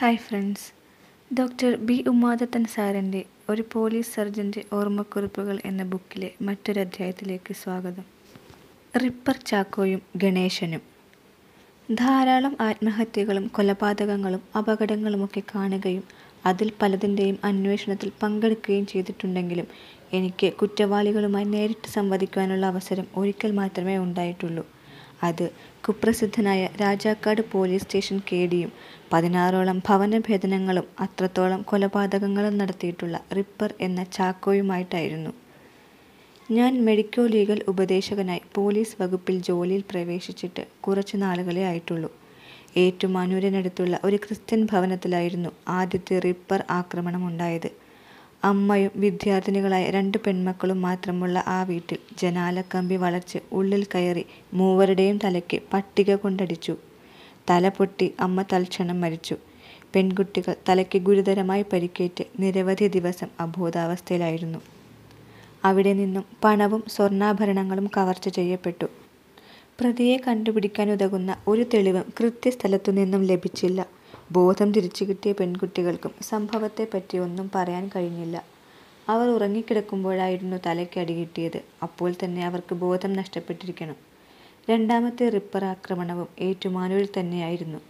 Hi friends doctor B Umadathan സാറിൻ്റെ ഒരു police സർജൻ്റെ ഓർമ്മക്കുറിപ്പുകൾ എന്ന ബുക്കിലെ മറ്റൊരു അധ്യായത്തിലേക്ക് സ്വാഗതം റിപ്പർ ചാക്കോയും ഗണേശനും ധാരാളം ആത്മഹത്യകളും കൊലപാതകങ്ങളും അപകടങ്ങളുമൊക്കെ കാണുകയും അതിൽ പലതിൻ്റെയും അന്വേഷണത്തിൽ പങ്കെടുക്കുകയും ചെയ്തിട്ടുണ്ടെങ്കിലും എനിക്ക് കുറ്റവാളികളുമായി നേരിട്ട് സംവദിക്കുവാനുള്ള അവസരം ഒരിക്കൽ മാത്രമേ ഉണ്ടായിട്ടുള്ളൂ അത് കുപ്രസിദ്ധനായ രാജാക്കാട് പോലീസ് സ്റ്റേഷൻ കേഡിയും പതിനാറോളം ഭേദനങ്ങളും അത്രത്തോളം കൊലപാതകങ്ങളും നടത്തിയിട്ടുള്ള റിപ്പർ എന്ന ചാക്കോയുമായിട്ടായിരുന്നു ഞാൻ മെഡിക്കോ ലീഗൽ ഉപദേശകനായി പോലീസ് വകുപ്പിൽ ജോലിയിൽ പ്രവേശിച്ചിട്ട് കുറച്ച് നാളുകളെ ആയിട്ടുള്ളൂ ഏറ്റുമാനൂരിനടുത്തുള്ള ഒരു ക്രിസ്ത്യൻ ഭവനത്തിലായിരുന്നു ആദ്യത്തെ റിപ്പർ ആക്രമണം ഉണ്ടായത് അമ്മയും വിദ്യാർത്ഥിനികളായ രണ്ട് പെൺമക്കളും മാത്രമുള്ള ആ വീട്ടിൽ ജനാലക്കമ്പി വളച്ച് ഉള്ളിൽ കയറി മൂവരുടെയും തലയ്ക്ക് പട്ടിക കൊണ്ടടിച്ചു തല പൊട്ടി അമ്മ തൽക്ഷണം മരിച്ചു പെൺകുട്ടികൾ തലയ്ക്ക് ഗുരുതരമായി പരിക്കേറ്റ് നിരവധി ദിവസം അബോധാവസ്ഥയിലായിരുന്നു അവിടെ നിന്നും പണവും സ്വർണ്ണാഭരണങ്ങളും കവർച്ച ചെയ്യപ്പെട്ടു പ്രതിയെ കണ്ടുപിടിക്കാൻ ഉതകുന്ന ഒരു തെളിവും കൃത്യസ്ഥലത്തു നിന്നും ലഭിച്ചില്ല ബോധം കിട്ടിയ പെൺകുട്ടികൾക്കും സംഭവത്തെപ്പറ്റി ഒന്നും പറയാൻ കഴിഞ്ഞില്ല അവർ ഉറങ്ങിക്കിടക്കുമ്പോഴായിരുന്നു തലയ്ക്ക് അടികിട്ടിയത് അപ്പോൾ തന്നെ അവർക്ക് ബോധം നഷ്ടപ്പെട്ടിരിക്കണം രണ്ടാമത്തെ റിപ്പർ ആക്രമണവും ഏറ്റുമാനൂരിൽ തന്നെയായിരുന്നു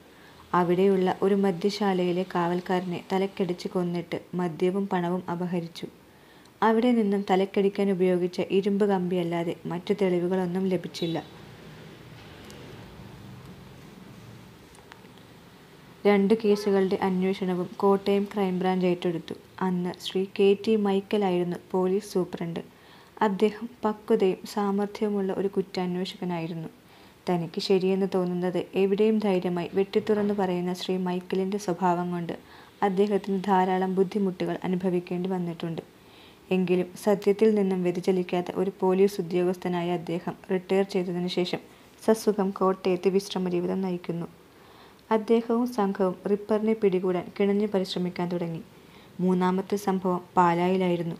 അവിടെയുള്ള ഒരു മദ്യശാലയിലെ കാവൽക്കാരനെ തലക്കടിച്ച് കൊന്നിട്ട് മദ്യവും പണവും അപഹരിച്ചു അവിടെ നിന്നും തലക്കടിക്കാൻ ഉപയോഗിച്ച ഇരുമ്പ് കമ്പിയല്ലാതെ മറ്റു തെളിവുകളൊന്നും ലഭിച്ചില്ല രണ്ട് കേസുകളുടെ അന്വേഷണവും കോട്ടയം ക്രൈംബ്രാഞ്ച് ഏറ്റെടുത്തു അന്ന് ശ്രീ കെ ടി മൈക്കലായിരുന്നു പോലീസ് സൂപ്രണ്ട് അദ്ദേഹം പക്വതയും സാമർഥ്യവുമുള്ള ഒരു കുറ്റാന്വേഷകനായിരുന്നു തനിക്ക് ശരിയെന്ന് തോന്നുന്നത് എവിടെയും ധൈര്യമായി വെട്ടിത്തുറന്ന് പറയുന്ന ശ്രീ മൈക്കിളിൻ്റെ സ്വഭാവം കൊണ്ട് അദ്ദേഹത്തിന് ധാരാളം ബുദ്ധിമുട്ടുകൾ അനുഭവിക്കേണ്ടി വന്നിട്ടുണ്ട് എങ്കിലും സത്യത്തിൽ നിന്നും വ്യതിചലിക്കാത്ത ഒരു പോലീസ് ഉദ്യോഗസ്ഥനായ അദ്ദേഹം റിട്ടയർ ചെയ്തതിനു ശേഷം സസുഖം കോട്ടയത്ത് വിശ്രമ ജീവിതം നയിക്കുന്നു അദ്ദേഹവും സംഘവും റിപ്പറിനെ പിടികൂടാൻ കിണഞ്ഞു പരിശ്രമിക്കാൻ തുടങ്ങി മൂന്നാമത്തെ സംഭവം പാലായിലായിരുന്നു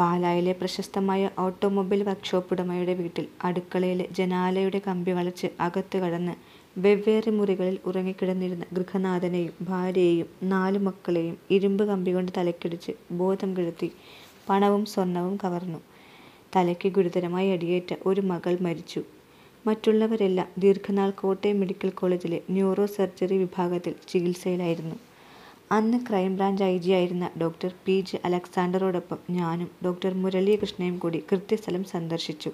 പാലായിലെ പ്രശസ്തമായ ഓട്ടോമൊബൈൽ വർക്ക്ഷോപ്പ് ഉടമയുടെ വീട്ടിൽ അടുക്കളയിലെ ജനാലയുടെ കമ്പി വളച്ച് അകത്ത് കടന്ന് വെവ്വേറെ മുറികളിൽ ഉറങ്ങിക്കിടന്നിരുന്ന ഗൃഹനാഥനെയും ഭാര്യയെയും നാലു മക്കളെയും ഇരുമ്പ് കമ്പി കൊണ്ട് തലക്കിടിച്ച് ബോധം കെടുത്തി പണവും സ്വർണവും കവർന്നു തലയ്ക്ക് ഗുരുതരമായി അടിയേറ്റ ഒരു മകൾ മരിച്ചു മറ്റുള്ളവരെല്ലാം ദീർഘനാൾ കോട്ടയം മെഡിക്കൽ കോളേജിലെ ന്യൂറോ സർജറി വിഭാഗത്തിൽ ചികിത്സയിലായിരുന്നു അന്ന് ക്രൈംബ്രാഞ്ച് ഐ ആയിരുന്ന ഡോക്ടർ പി ജെ അലക്സാണ്ടറോടൊപ്പം ഞാനും ഡോക്ടർ മുരളീകൃഷ്ണയും കൂടി കൃത്യസ്ഥലം സന്ദർശിച്ചു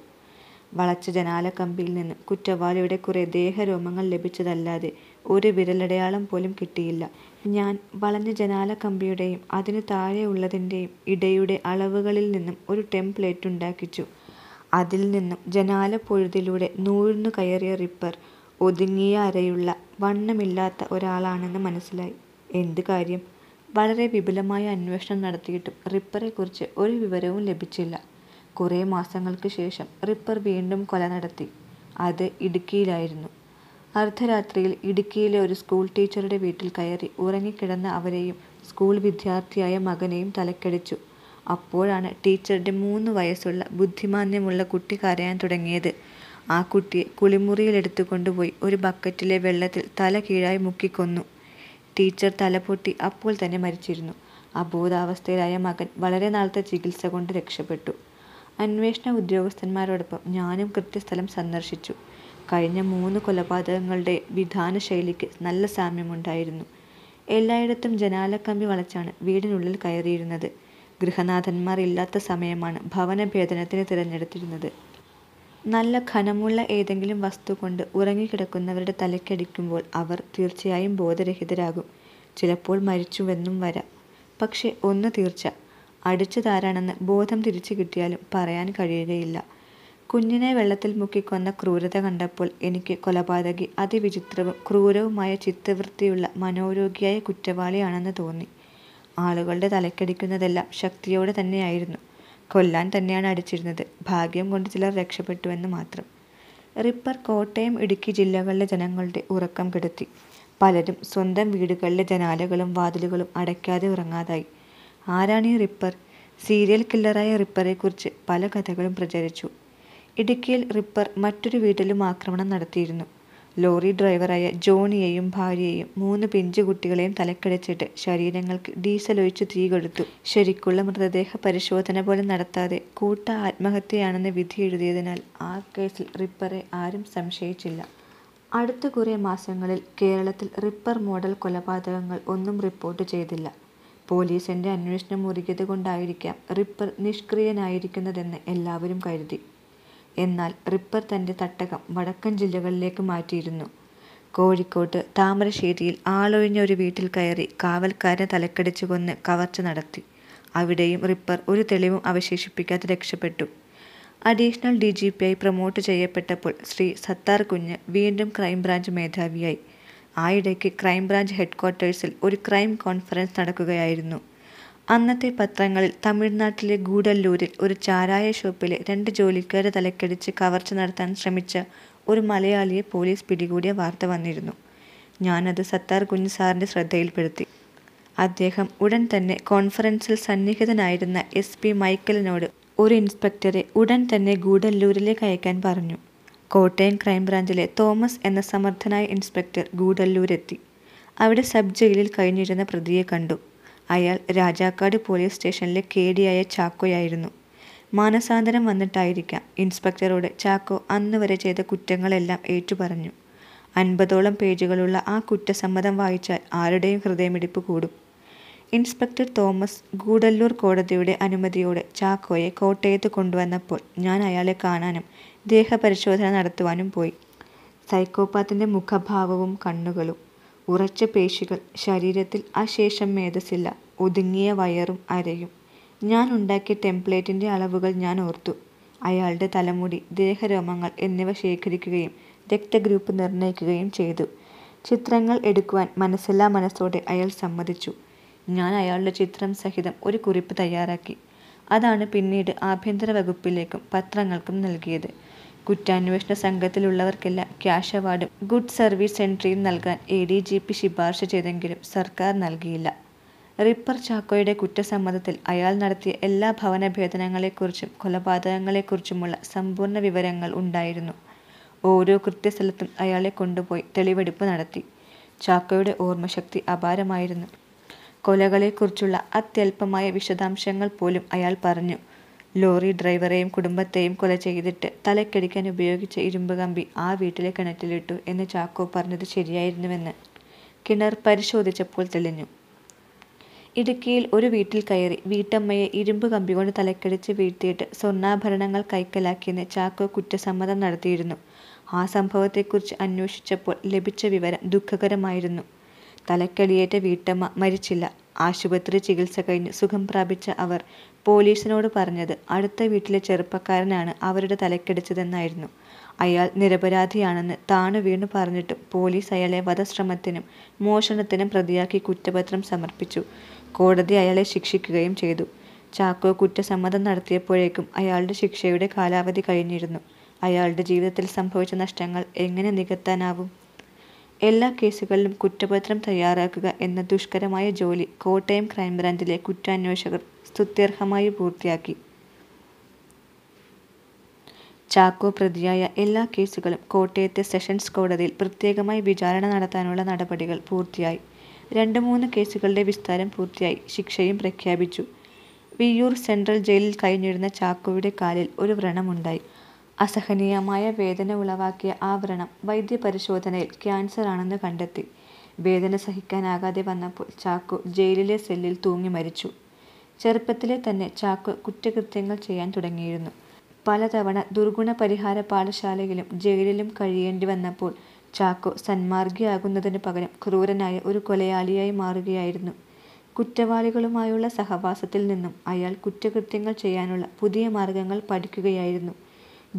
വളച്ച ജനാലക്കമ്പിയിൽ നിന്ന് കുറ്റവാളിയുടെ കുറേ ദേഹരോമങ്ങൾ ലഭിച്ചതല്ലാതെ ഒരു വിരലടയാളം പോലും കിട്ടിയില്ല ഞാൻ വളഞ്ഞ ജനാലക്കമ്പിയുടെയും അതിനു താഴെയുള്ളതിൻ്റെയും ഇടയുടെ അളവുകളിൽ നിന്നും ഒരു ടെംപ്ലേറ്റ് ഉണ്ടാക്കിച്ചു അതിൽ നിന്നും ജനാലപ്പൊഴുതിലൂടെ നൂഴ്ന്നു കയറിയ റിപ്പർ ഒതുങ്ങിയ അരയുള്ള വണ്ണമില്ലാത്ത ഒരാളാണെന്ന് മനസ്സിലായി. എന്ത് കാര്യം? വളരെ വിപുലമായ അന്വേഷണം നടത്തിയിട്ടും റിപ്പറെക്കുറിച്ച് ഒരു വിവരവും ലഭിച്ചില്ല. കുറേ മാസങ്ങൾക്ക് ശേഷം റിപ്പർ വീണ്ടും കൊല നടത്തി. അത് ഇടുക്കിയിലായിരുന്നു. അർദ്ധരാത്രിയിൽ ഇടുക്കിയിലെ ഒരു സ്കൂൾ ടീച്ചറുടെ വീട്ടിൽ കയറി ഉറങ്ങിക്കിടന്ന അവരെയും സ്കൂൾ വിദ്യാർത്ഥിയായ മകനെയും തലക്കടിച്ചു. അപ്പോഴാണ് ടീച്ചറുടെ മൂന്ന് വയസ്സുള്ള ബുദ്ധിമാന്യമുള്ള കുട്ടി കരയാൻ തുടങ്ങിയത് ആ കുട്ടിയെ കുളിമുറിയിലെടുത്തു കൊണ്ടുപോയി ഒരു ബക്കറ്റിലെ വെള്ളത്തിൽ തല കീഴായി മുക്കിക്കൊന്നു ടീച്ചർ തല പൊട്ടി അപ്പോൾ തന്നെ മരിച്ചിരുന്നു അബോധാവസ്ഥയിലായ മകൻ വളരെ നാളത്തെ ചികിത്സ കൊണ്ട് രക്ഷപ്പെട്ടു അന്വേഷണ ഉദ്യോഗസ്ഥന്മാരോടൊപ്പം ഞാനും കൃത്യസ്ഥലം സന്ദർശിച്ചു കഴിഞ്ഞ മൂന്ന് കൊലപാതകങ്ങളുടെ വിധാന ശൈലിക്ക് നല്ല സാമ്യമുണ്ടായിരുന്നു എല്ലായിടത്തും ജനാലക്കമ്പി വളച്ചാണ് വീടിനുള്ളിൽ കയറിയിരുന്നത് ഗൃഹനാഥന്മാർ ഇല്ലാത്ത സമയമാണ് ഭേദനത്തിന് തിരഞ്ഞെടുത്തിരുന്നത് നല്ല ഖനമുള്ള ഏതെങ്കിലും വസ്തു കൊണ്ട് ഉറങ്ങിക്കിടക്കുന്നവരുടെ തലക്കടിക്കുമ്പോൾ അവർ തീർച്ചയായും ബോധരഹിതരാകും ചിലപ്പോൾ മരിച്ചുവെന്നും വരാം പക്ഷേ ഒന്ന് തീർച്ച അടിച്ചതാരാണെന്ന് ബോധം തിരിച്ചു കിട്ടിയാലും പറയാൻ കഴിയുകയില്ല കുഞ്ഞിനെ വെള്ളത്തിൽ മുക്കിക്കൊന്ന ക്രൂരത കണ്ടപ്പോൾ എനിക്ക് കൊലപാതകി അതിവിചിത്രവും ക്രൂരവുമായ ചിത്തവൃത്തിയുള്ള മനോരോഗിയായ കുറ്റവാളിയാണെന്ന് തോന്നി ആളുകളുടെ തലക്കടിക്കുന്നതെല്ലാം ശക്തിയോടെ തന്നെയായിരുന്നു കൊല്ലാൻ തന്നെയാണ് അടിച്ചിരുന്നത് ഭാഗ്യം കൊണ്ട് ചിലർ രക്ഷപ്പെട്ടുവെന്ന് മാത്രം റിപ്പർ കോട്ടയം ഇടുക്കി ജില്ലകളിലെ ജനങ്ങളുടെ ഉറക്കം കെടുത്തി പലരും സ്വന്തം വീടുകളിലെ ജനാലകളും വാതിലുകളും അടയ്ക്കാതെ ഉറങ്ങാതായി ആരാണ് ഈ റിപ്പർ സീരിയൽ കില്ലറായ റിപ്പറെക്കുറിച്ച് പല കഥകളും പ്രചരിച്ചു ഇടുക്കിയിൽ റിപ്പർ മറ്റൊരു വീട്ടിലും ആക്രമണം നടത്തിയിരുന്നു ലോറി ഡ്രൈവറായ ജോണിയെയും ഭാര്യയെയും മൂന്ന് പിഞ്ചു കുട്ടികളെയും തലക്കടിച്ചിട്ട് ശരീരങ്ങൾക്ക് ഡീസലൊഴിച്ചു തീ കൊടുത്തു ശരിക്കുള്ള മൃതദേഹ പരിശോധന പോലും നടത്താതെ കൂട്ട ആത്മഹത്യയാണെന്ന് വിധി എഴുതിയതിനാൽ ആ കേസിൽ റിപ്പറെ ആരും സംശയിച്ചില്ല അടുത്ത കുറേ മാസങ്ങളിൽ കേരളത്തിൽ റിപ്പർ മോഡൽ കൊലപാതകങ്ങൾ ഒന്നും റിപ്പോർട്ട് ചെയ്തില്ല പോലീസിൻ്റെ അന്വേഷണം മുറുകിയത് കൊണ്ടായിരിക്കാം റിപ്പർ നിഷ്ക്രിയനായിരിക്കുന്നതെന്ന് എല്ലാവരും കരുതി എന്നാൽ റിപ്പർ തന്റെ തട്ടകം വടക്കൻ ജില്ലകളിലേക്ക് മാറ്റിയിരുന്നു. കോഴിക്കോട്ട് താമരശ്ശേരിയിൽ ആളൊഴിഞ്ഞ ഒരു വീട്ടിൽ കയറി കാവൽക്കാരനെ തലക്കടിച്ചു കൊന്ന് കവർച്ച നടത്തി. അവിടെയും റിപ്പർ ഒരു തെളിവും അവശേഷിപ്പിക്കാതെ രക്ഷപ്പെട്ടു. അഡീഷണൽ ആയി പ്രമോട്ട് ചെയ്യപ്പെട്ടപ്പോൾ ശ്രീ സത്താർ കുഞ്ഞ് വീണ്ടും ക്രൈംബ്രാഞ്ച് മേധാവിയായി. ആയിടയ്ക്ക് ക്രൈംബ്രാഞ്ച് ഹെഡ്ക്വാർട്ടേഴ്സിൽ ഒരു ക്രൈം കോൺഫറൻസ് നടക്കുകയായിരുന്നു. അന്നത്തെ പത്രങ്ങളിൽ തമിഴ്നാട്ടിലെ ഗൂഡല്ലൂരിൽ ഒരു ചാരായ ഷോപ്പിലെ രണ്ട് ജോലിക്കാരെ തലക്കടിച്ച് കവർച്ച നടത്താൻ ശ്രമിച്ച ഒരു മലയാളിയെ പോലീസ് പിടികൂടിയ വാർത്ത വന്നിരുന്നു ഞാനത് സത്താർ കുഞ്ഞു സാറിൻ്റെ ശ്രദ്ധയിൽപ്പെടുത്തി അദ്ദേഹം ഉടൻ തന്നെ കോൺഫറൻസിൽ സന്നിഹിതനായിരുന്ന എസ് പി മൈക്കലിനോട് ഒരു ഇൻസ്പെക്ടറെ ഉടൻ തന്നെ ഗൂഡല്ലൂരിലേക്ക് അയക്കാൻ പറഞ്ഞു കോട്ടയം ക്രൈംബ്രാഞ്ചിലെ തോമസ് എന്ന സമർത്ഥനായ ഇൻസ്പെക്ടർ ഗൂഡല്ലൂരെത്തി അവിടെ സബ് ജയിലിൽ കഴിഞ്ഞിരുന്ന പ്രതിയെ കണ്ടു അയാൾ രാജാക്കാട് പോലീസ് സ്റ്റേഷനിലെ കെ ഡിയായ ചാക്കോയായിരുന്നു മാനസാന്തരം വന്നിട്ടായിരിക്കാം ഇൻസ്പെക്ടറോട് ചാക്കോ അന്ന് വരെ ചെയ്ത കുറ്റങ്ങളെല്ലാം ഏറ്റുപറഞ്ഞു അൻപതോളം പേജുകളുള്ള ആ കുറ്റസമ്മതം വായിച്ചാൽ ആരുടെയും ഹൃദയമിടിപ്പ് കൂടും ഇൻസ്പെക്ടർ തോമസ് ഗൂഡല്ലൂർ കോടതിയുടെ അനുമതിയോടെ ചാക്കോയെ കോട്ടയത്ത് കൊണ്ടുവന്നപ്പോൾ ഞാൻ അയാളെ കാണാനും ദേഹപരിശോധന നടത്തുവാനും പോയി സൈക്കോപാത്തിൻ്റെ മുഖഭാവവും കണ്ണുകളും ഉറച്ച പേശികൾ ശരീരത്തിൽ ആ ശേഷം മേധസ്സില്ല. ഒതുങ്ങിയ വയറും അരയും. ഞാൻ ഉണ്ടാക്കിയ ടെംപ്ലേറ്റിൻ്റെ അളവുകൾ ഞാൻ ഓർത്തു. അയാളുടെ തലമുടി, ദേഹരോമങ്ങൾ എന്നിവ ശേഖരിക്കുകയും രക്തഗ്രൂപ്പ് നിർണയിക്കുകയും ചെയ്തു. ചിത്രങ്ങൾ എടുക്കുവാൻ മനസ്സെല്ലാ മനസ്സോടെ അയാൾ സമ്മതിച്ചു. ഞാൻ അയാളുടെ ചിത്രം സഹിതം ഒരു കുറിപ്പ് തയ്യാറാക്കി. അതാണ് പിന്നീട് ആഭ്യന്തര വകുപ്പിലേക്കും പത്രങ്ങൾക്കും നൽകിയത്. കുറ്റാന്വേഷണ സംഘത്തിലുള്ളവർക്കെല്ലാം ക്യാഷ് അവാർഡും ഗുഡ് സർവീസ് എൻട്രിയും നൽകാൻ എ ഡി ജി പി ശിപാർശ ചെയ്തെങ്കിലും സർക്കാർ നൽകിയില്ല റിപ്പർ ചാക്കോയുടെ കുറ്റസമ്മതത്തിൽ അയാൾ നടത്തിയ എല്ലാ ഭവനഭേദനങ്ങളെക്കുറിച്ചും കൊലപാതകങ്ങളെക്കുറിച്ചുമുള്ള സമ്പൂർണ്ണ വിവരങ്ങൾ ഉണ്ടായിരുന്നു ഓരോ കൃത്യസ്ഥലത്തും അയാളെ കൊണ്ടുപോയി തെളിവെടുപ്പ് നടത്തി ചാക്കോയുടെ ഓർമ്മശക്തി അപാരമായിരുന്നു കൊലകളെക്കുറിച്ചുള്ള അത്യല്പമായ വിശദാംശങ്ങൾ പോലും അയാൾ പറഞ്ഞു ലോറി ഡ്രൈവറെയും കുടുംബത്തെയും കൊല ചെയ്തിട്ട് തലക്കടിക്കാൻ ഉപയോഗിച്ച ഇരുമ്പ് കമ്പി ആ വീട്ടിലെ കിണറ്റിലിട്ടു എന്ന് ചാക്കോ പറഞ്ഞത് ശരിയായിരുന്നുവെന്ന് കിണർ പരിശോധിച്ചപ്പോൾ തെളിഞ്ഞു ഇടുക്കിയിൽ ഒരു വീട്ടിൽ കയറി വീട്ടമ്മയെ ഇരുമ്പ് കമ്പി കൊണ്ട് തലക്കടിച്ച് വീഴ്ത്തിയിട്ട് സ്വർണ്ണാഭരണങ്ങൾ കൈക്കലാക്കിയെന്ന് ചാക്കോ കുറ്റസമ്മതം നടത്തിയിരുന്നു ആ സംഭവത്തെക്കുറിച്ച് അന്വേഷിച്ചപ്പോൾ ലഭിച്ച വിവരം ദുഃഖകരമായിരുന്നു തലക്കടിയേറ്റ വീട്ടമ്മ മരിച്ചില്ല. ആശുപത്രി ചികിത്സ കഴിഞ്ഞ് സുഖം പ്രാപിച്ച അവർ പോലീസിനോട് പറഞ്ഞത് അടുത്ത വീട്ടിലെ ചെറുപ്പക്കാരനാണ് അവരുടെ തലക്കടിച്ചതെന്നായിരുന്നു. അയാൾ നിരപരാധിയാണെന്ന് താണുവീണു പറഞ്ഞിട്ടും പോലീസ് അയാളെ വധശ്രമത്തിനും മോഷണത്തിനും പ്രതിയാക്കി കുറ്റപത്രം സമർപ്പിച്ചു. കോടതി അയാളെ ശിക്ഷിക്കുകയും ചെയ്തു. ചാക്കോ കുറ്റസമ്മതം നടത്തിയപ്പോഴേക്കും അയാളുടെ ശിക്ഷയുടെ കാലാവധി കഴിഞ്ഞിരുന്നു. അയാളുടെ ജീവിതത്തിൽ സംഭവിച്ച നഷ്ടങ്ങൾ എങ്ങനെ നികത്താനാവും? എല്ലാ കേസുകളിലും കുറ്റപത്രം തയ്യാറാക്കുക എന്ന ദുഷ്കരമായ ജോലി കോട്ടയം ക്രൈംബ്രാഞ്ചിലെ കുറ്റാന്വേഷകർ സ്തുത്യർഹമായി പൂർത്തിയാക്കി. ചാക്കോ പ്രതിയായ എല്ലാ കേസുകളും കോട്ടയത്തെ സെഷൻസ് കോടതിയിൽ പ്രത്യേകമായി വിചാരണ നടത്താനുള്ള നടപടികൾ പൂർത്തിയായി. രണ്ട് മൂന്ന് കേസുകളുടെ വിസ്താരം പൂർത്തിയായി ശിക്ഷയും പ്രഖ്യാപിച്ചു. വിയ്യൂർ സെൻട്രൽ ജയിലിൽ കഴിഞ്ഞിരുന്ന ചാക്കോയുടെ കാലിൽ ഒരു വ്രണമുണ്ടായി. അസഹനീയമായ വേദന ഉളവാക്കിയ ആവരണം വ്രണം വൈദ്യപരിശോധനയിൽ ക്യാൻസറാണെന്ന് കണ്ടെത്തി. വേദന സഹിക്കാനാകാതെ വന്നപ്പോൾ ചാക്കോ ജയിലിലെ സെല്ലിൽ തൂങ്ങി മരിച്ചു. ചെറുപ്പത്തിലെ തന്നെ ചാക്കോ കുറ്റകൃത്യങ്ങൾ ചെയ്യാൻ തുടങ്ങിയിരുന്നു. പലതവണ ദുർഗുണ പരിഹാര പാഠശാലയിലും ജയിലിലും കഴിയേണ്ടി വന്നപ്പോൾ ചാക്കോ സന്മാർഗിയാകുന്നതിന് പകരം ക്രൂരനായ ഒരു കൊലയാളിയായി മാറുകയായിരുന്നു. കുറ്റവാളികളുമായുള്ള സഹവാസത്തിൽ നിന്നും അയാൾ കുറ്റകൃത്യങ്ങൾ ചെയ്യാനുള്ള പുതിയ മാർഗ്ഗങ്ങൾ പഠിക്കുകയായിരുന്നു.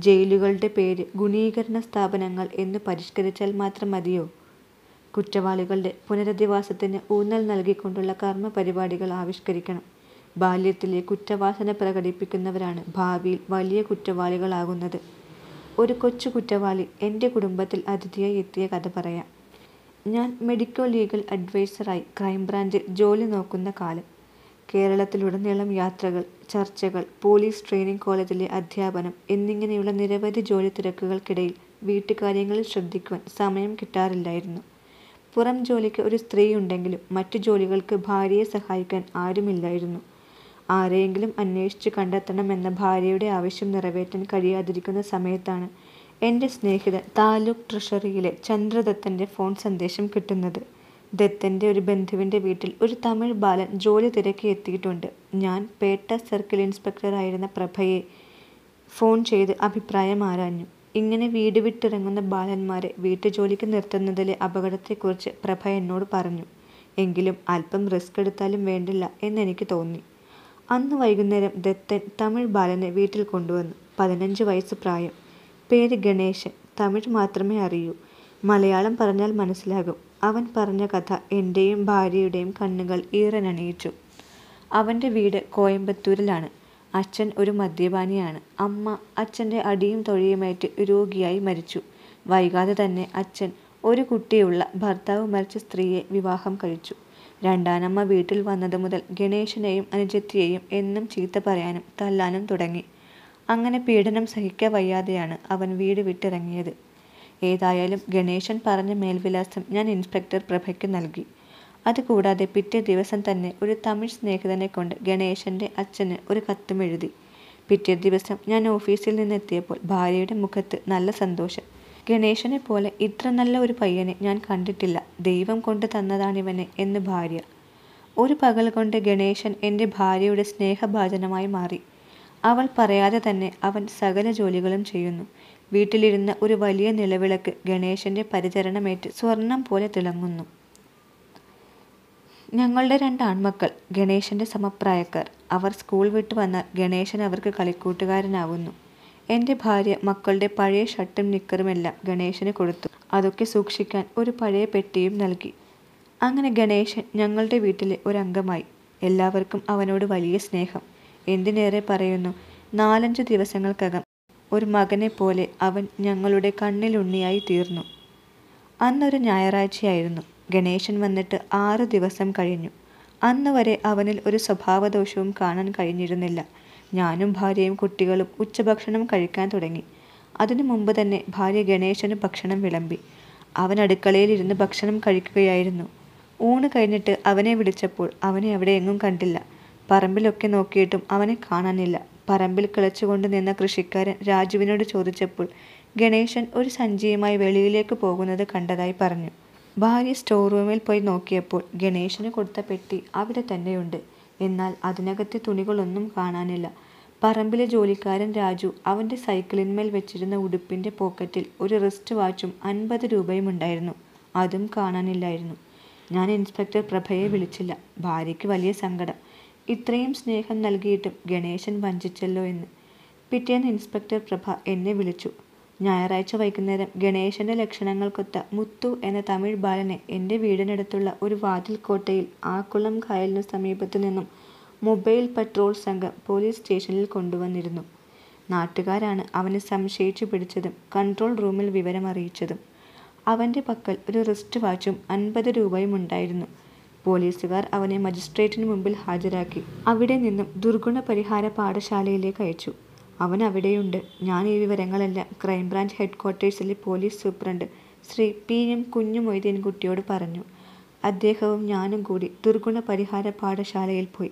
ജയിലുകളുടെ പേര് ഗുണീകരണ സ്ഥാപനങ്ങൾ എന്ന് പരിഷ്കരിച്ചാൽ മാത്രം മതിയോ? കുറ്റവാളികളുടെ പുനരധിവാസത്തിന് ഊന്നൽ നൽകിക്കൊണ്ടുള്ള കർമ്മപരിപാടികൾ ആവിഷ്കരിക്കണം. ബാല്യത്തിലെ കുറ്റവാസന പ്രകടിപ്പിക്കുന്നവരാണ് ഭാവിയിൽ വലിയ കുറ്റവാളികളാകുന്നത്. ഒരു കൊച്ചു കുറ്റവാളി എൻ്റെ കുടുംബത്തിൽ അതിഥിയായി എത്തിയ കഥ പറയാം. ഞാൻ മെഡിക്കോ ലീഗൽ അഡ്വൈസറായി ക്രൈംബ്രാഞ്ചിൽ ജോലി നോക്കുന്ന കാലം. കേരളത്തിലുടനീളം യാത്രകൾ ചർച്ചകൾ പോലീസ് ട്രെയിനിങ് കോളേജിലെ അധ്യാപനം എന്നിങ്ങനെയുള്ള നിരവധി ജോലി തിരക്കുകൾക്കിടയിൽ വീട്ടുകാര്യങ്ങളിൽ ശ്രദ്ധിക്കുവാൻ സമയം കിട്ടാറില്ലായിരുന്നു പുറം ജോലിക്ക് ഒരു സ്ത്രീ ഉണ്ടെങ്കിലും മറ്റു ജോലികൾക്ക് ഭാര്യയെ സഹായിക്കാൻ ആരുമില്ലായിരുന്നു ആരെയെങ്കിലും അന്വേഷിച്ച് കണ്ടെത്തണമെന്ന ഭാര്യയുടെ ആവശ്യം നിറവേറ്റാൻ കഴിയാതിരിക്കുന്ന സമയത്താണ് എൻ്റെ സ്നേഹിതൻ താലൂക്ക് ട്രഷറിയിലെ ചന്ദ്രദത്തൻ്റെ ഫോൺ സന്ദേശം കിട്ടുന്നത് ദത്തൻ്റെ ഒരു ബന്ധുവിൻ്റെ വീട്ടിൽ ഒരു തമിഴ് ബാലൻ ജോലി തിരക്കി എത്തിയിട്ടുണ്ട് ഞാൻ പേട്ട സർക്കിൾ ഇൻസ്പെക്ടറായിരുന്ന പ്രഭയെ ഫോൺ ചെയ്ത് അഭിപ്രായം ആരാഞ്ഞു ഇങ്ങനെ വീട് വിട്ടിറങ്ങുന്ന ബാലന്മാരെ വീട്ടുജോലിക്ക് നിർത്തുന്നതിലെ അപകടത്തെക്കുറിച്ച് പ്രഭ എന്നോട് പറഞ്ഞു എങ്കിലും അല്പം റിസ്ക് എടുത്താലും വേണ്ടില്ല എന്നെനിക്ക് തോന്നി അന്ന് വൈകുന്നേരം ദത്തൻ തമിഴ് ബാലനെ വീട്ടിൽ കൊണ്ടുവന്നു പതിനഞ്ച് വയസ്സ് പ്രായം പേര് ഗണേശൻ തമിഴ് മാത്രമേ അറിയൂ മലയാളം പറഞ്ഞാൽ മനസ്സിലാകും അവൻ പറഞ്ഞ കഥ എൻ്റെയും ഭാര്യയുടെയും കണ്ണുകൾ ഈറനണിയിച്ചു അവൻ്റെ വീട് കോയമ്പത്തൂരിലാണ് അച്ഛൻ ഒരു മദ്യപാനിയാണ് അമ്മ അച്ഛൻ്റെ അടിയും തൊഴിയുമേറ്റ് രോഗിയായി മരിച്ചു വൈകാതെ തന്നെ അച്ഛൻ ഒരു കുട്ടിയുള്ള ഭർത്താവ് മരിച്ച സ്ത്രീയെ വിവാഹം കഴിച്ചു രണ്ടാനമ്മ വീട്ടിൽ വന്നത് മുതൽ ഗണേശനെയും അനുജത്തിയെയും എന്നും ചീത്ത പറയാനും തല്ലാനും തുടങ്ങി അങ്ങനെ പീഡനം സഹിക്കവയ്യാതെയാണ് വയ്യാതെയാണ് അവൻ വീട് വിട്ടിറങ്ങിയത് ഏതായാലും ഗണേശൻ പറഞ്ഞ മേൽവിലാസം ഞാൻ ഇൻസ്പെക്ടർ പ്രഭയ്ക്ക് നൽകി അതുകൂടാതെ പിറ്റേ ദിവസം തന്നെ ഒരു തമിഴ് സ്നേഹിതനെ കൊണ്ട് ഗണേശൻ്റെ അച്ഛന് ഒരു കത്തും എഴുതി പിറ്റേ ദിവസം ഞാൻ ഓഫീസിൽ നിന്നെത്തിയപ്പോൾ ഭാര്യയുടെ മുഖത്ത് നല്ല സന്തോഷം ഗണേശനെ പോലെ ഇത്ര നല്ല ഒരു പയ്യനെ ഞാൻ കണ്ടിട്ടില്ല ദൈവം കൊണ്ട് തന്നതാണിവനെ എന്ന് ഭാര്യ ഒരു പകൽ കൊണ്ട് ഗണേശൻ എൻ്റെ ഭാര്യയുടെ സ്നേഹഭാചനമായി മാറി അവൾ പറയാതെ തന്നെ അവൻ സകല ജോലികളും ചെയ്യുന്നു വീട്ടിലിരുന്ന ഒരു വലിയ നിലവിളക്ക് ഗണേശന്റെ പരിചരണമേറ്റ് സ്വർണം പോലെ തിളങ്ങുന്നു ഞങ്ങളുടെ രണ്ട് ആൺമക്കൾ ഗണേശന്റെ സമപ്രായക്കാർ അവർ സ്കൂൾ വിട്ട് വന്നാൽ ഗണേശൻ അവർക്ക് കളിക്കൂട്ടുകാരനാവുന്നു എൻ്റെ ഭാര്യ മക്കളുടെ പഴയ ഷർട്ടും നിക്കറുമെല്ലാം ഗണേശന് കൊടുത്തു അതൊക്കെ സൂക്ഷിക്കാൻ ഒരു പഴയ പെട്ടിയും നൽകി അങ്ങനെ ഗണേശൻ ഞങ്ങളുടെ വീട്ടിലെ ഒരംഗമായി എല്ലാവർക്കും അവനോട് വലിയ സ്നേഹം എന്തിനേറെ പറയുന്നു നാലഞ്ച് ദിവസങ്ങൾക്കകം ഒരു മകനെപ്പോലെ അവൻ ഞങ്ങളുടെ കണ്ണിലുണ്ണിയായി തീർന്നു അന്നൊരു ഞായറാഴ്ചയായിരുന്നു ഗണേശൻ വന്നിട്ട് ആറു ദിവസം കഴിഞ്ഞു അന്ന് വരെ അവനിൽ ഒരു സ്വഭാവദോഷവും കാണാൻ കഴിഞ്ഞിരുന്നില്ല ഞാനും ഭാര്യയും കുട്ടികളും ഉച്ചഭക്ഷണം കഴിക്കാൻ തുടങ്ങി അതിനു മുമ്പ് തന്നെ ഭാര്യ ഗണേശന് ഭക്ഷണം വിളമ്പി അവൻ അടുക്കളയിലിരുന്ന് ഭക്ഷണം കഴിക്കുകയായിരുന്നു ഊണ് കഴിഞ്ഞിട്ട് അവനെ വിളിച്ചപ്പോൾ അവനെ അവിടെ എങ്ങും കണ്ടില്ല പറമ്പിലൊക്കെ നോക്കിയിട്ടും അവനെ കാണാനില്ല പറമ്പിൽ കിളച്ചുകൊണ്ട് നിന്ന കൃഷിക്കാരൻ രാജുവിനോട് ചോദിച്ചപ്പോൾ ഗണേശൻ ഒരു സഞ്ചിയുമായി വെളിയിലേക്ക് പോകുന്നത് കണ്ടതായി പറഞ്ഞു ഭാര്യ സ്റ്റോർ റൂമിൽ പോയി നോക്കിയപ്പോൾ ഗണേശന് കൊടുത്ത പെട്ടി അവിടെ തന്നെയുണ്ട് എന്നാൽ അതിനകത്തെ തുണികളൊന്നും കാണാനില്ല പറമ്പിലെ ജോലിക്കാരൻ രാജു അവൻ്റെ സൈക്കിളിന്മേൽ വെച്ചിരുന്ന ഉടുപ്പിൻ്റെ പോക്കറ്റിൽ ഒരു റിസ്റ്റ് വാച്ചും അൻപത് രൂപയും ഉണ്ടായിരുന്നു അതും കാണാനില്ലായിരുന്നു ഞാൻ ഇൻസ്പെക്ടർ പ്രഭയെ വിളിച്ചില്ല ഭാര്യയ്ക്ക് വലിയ സങ്കടം ഇത്രയും സ്നേഹം നൽകിയിട്ടും ഗണേശൻ വഞ്ചിച്ചല്ലോ എന്ന് പിറ്റേന്ന് ഇൻസ്പെക്ടർ പ്രഭ എന്നെ വിളിച്ചു ഞായറാഴ്ച വൈകുന്നേരം ഗണേശൻ്റെ ലക്ഷണങ്ങൾക്കൊത്ത മുത്തു എന്ന തമിഴ് ബാലനെ എൻ്റെ വീടിനടുത്തുള്ള ഒരു വാതിൽക്കോട്ടയിൽ ആക്കുളം കായലിനു സമീപത്തു നിന്നും മൊബൈൽ പട്രോൾ സംഘം പോലീസ് സ്റ്റേഷനിൽ കൊണ്ടുവന്നിരുന്നു നാട്ടുകാരാണ് അവനെ സംശയിച്ചു പിടിച്ചതും കൺട്രോൾ റൂമിൽ വിവരമറിയിച്ചതും അവൻ്റെ പക്കൽ ഒരു റിസ്റ്റ് വാച്ചും അൻപത് രൂപയും ഉണ്ടായിരുന്നു പോലീസുകാർ അവനെ മജിസ്ട്രേറ്റിന് മുമ്പിൽ ഹാജരാക്കി അവിടെ നിന്നും ദുർഗുണ പരിഹാര പാഠശാലയിലേക്ക് അയച്ചു അവൻ അവിടെയുണ്ട് ഞാൻ ഈ വിവരങ്ങളെല്ലാം ക്രൈംബ്രാഞ്ച് ഹെഡ്ക്വാർട്ടേഴ്സിലെ police superintendent Shri P M കുട്ടിയോട് പറഞ്ഞു അദ്ദേഹവും ഞാനും കൂടി ദുർഗുണ പരിഹാര പാഠശാലയിൽ പോയി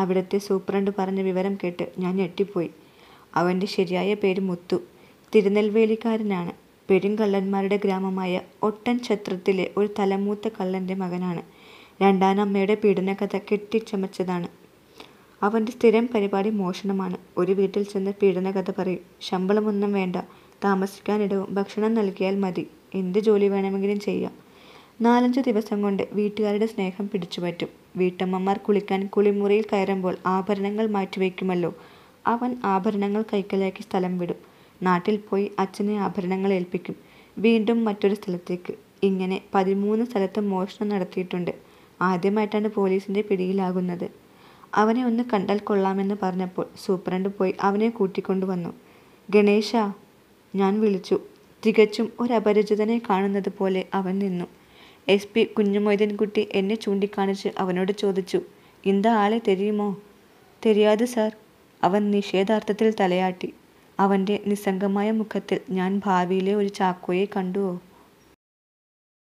അവിടുത്തെ സൂപ്രണ്ട് പറഞ്ഞ വിവരം കേട്ട് ഞാൻ ഞെട്ടിപ്പോയി അവൻ്റെ ശരിയായ പേര് മുത്തു തിരുനെൽവേലിക്കാരനാണ് പെരുങ്കള്ളന്മാരുടെ ഗ്രാമമായ ഛത്രത്തിലെ ഒരു തലമൂത്ത കള്ളൻ്റെ മകനാണ് രണ്ടാനമ്മയുടെ പീഡനകഥ കെട്ടിച്ചമച്ചതാണ് അവൻ്റെ സ്ഥിരം പരിപാടി മോഷണമാണ് ഒരു വീട്ടിൽ ചെന്ന് പീഡനകഥ പറയും ശമ്പളമൊന്നും വേണ്ട താമസിക്കാനിടവും ഭക്ഷണം നൽകിയാൽ മതി എന്ത് ജോലി വേണമെങ്കിലും ചെയ്യാം നാലഞ്ച് ദിവസം കൊണ്ട് വീട്ടുകാരുടെ സ്നേഹം പിടിച്ചുപറ്റും വീട്ടമ്മമാർ കുളിക്കാൻ കുളിമുറിയിൽ കയറുമ്പോൾ ആഭരണങ്ങൾ മാറ്റിവെക്കുമല്ലോ അവൻ ആഭരണങ്ങൾ കൈക്കലാക്കി സ്ഥലം വിടും നാട്ടിൽ പോയി അച്ഛനെ ആഭരണങ്ങൾ ഏൽപ്പിക്കും വീണ്ടും മറ്റൊരു സ്ഥലത്തേക്ക് ഇങ്ങനെ പതിമൂന്ന് സ്ഥലത്ത് മോഷണം നടത്തിയിട്ടുണ്ട് ആദ്യമായിട്ടാണ് പോലീസിൻ്റെ പിടിയിലാകുന്നത് അവനെ ഒന്ന് കണ്ടാൽ കൊള്ളാമെന്ന് പറഞ്ഞപ്പോൾ സൂപ്രണ്ട് പോയി അവനെ വന്നു ഗണേശ ഞാൻ വിളിച്ചു തികച്ചും ഒരു അപരിചിതനെ കാണുന്നത് പോലെ അവൻ നിന്നു എസ് പി കുഞ്ഞുമൊയ്തൻകുട്ടി എന്നെ ചൂണ്ടിക്കാണിച്ച് അവനോട് ചോദിച്ചു എന്താ ആളെ തെരിയുമോ തെരിയാതെ സാർ അവൻ നിഷേധാർത്ഥത്തിൽ തലയാട്ടി അവൻ്റെ നിസ്സംഗമായ മുഖത്തിൽ ഞാൻ ഭാവിയിലെ ഒരു ചാക്കോയെ കണ്ടുവോ